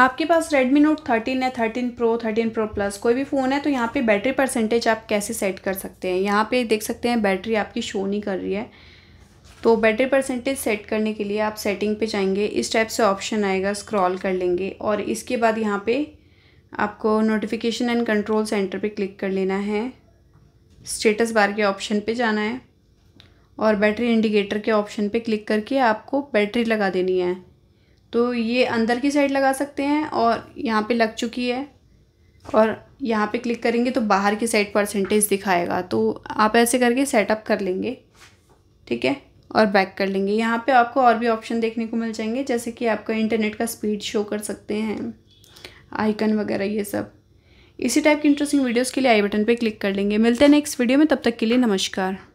आपके पास Redmi Note 13 है 13 Pro 13 Pro Plus कोई भी फ़ोन है तो यहाँ पे बैटरी परसेंटेज आप कैसे सेट कर सकते हैं यहाँ पे देख सकते हैं बैटरी आपकी शो नहीं कर रही है तो बैटरी परसेंटेज सेट करने के लिए आप सेटिंग पे जाएंगे इस टाइप से ऑप्शन आएगा स्क्रॉल कर लेंगे और इसके बाद यहाँ पे आपको नोटिफिकेशन एंड कंट्रोल सेंटर पे क्लिक कर लेना है स्टेटस बार के ऑप्शन पे जाना है और बैटरी इंडिकेटर के ऑप्शन पे क्लिक करके आपको बैटरी लगा देनी है तो ये अंदर की साइड लगा सकते हैं और यहाँ पे लग चुकी है और यहाँ पे क्लिक करेंगे तो बाहर की साइड परसेंटेज दिखाएगा तो आप ऐसे करके सेटअप कर लेंगे ठीक है और बैक कर लेंगे यहाँ पे आपको और भी ऑप्शन देखने को मिल जाएंगे जैसे कि आपका इंटरनेट का स्पीड शो कर सकते हैं आइकन वगैरह ये सब इसी टाइप की इंटरेस्टिंग वीडियोज़ के लिए आई बटन पर क्लिक कर लेंगे मिलते हैं नेक्स्ट वीडियो में तब तक के लिए नमस्कार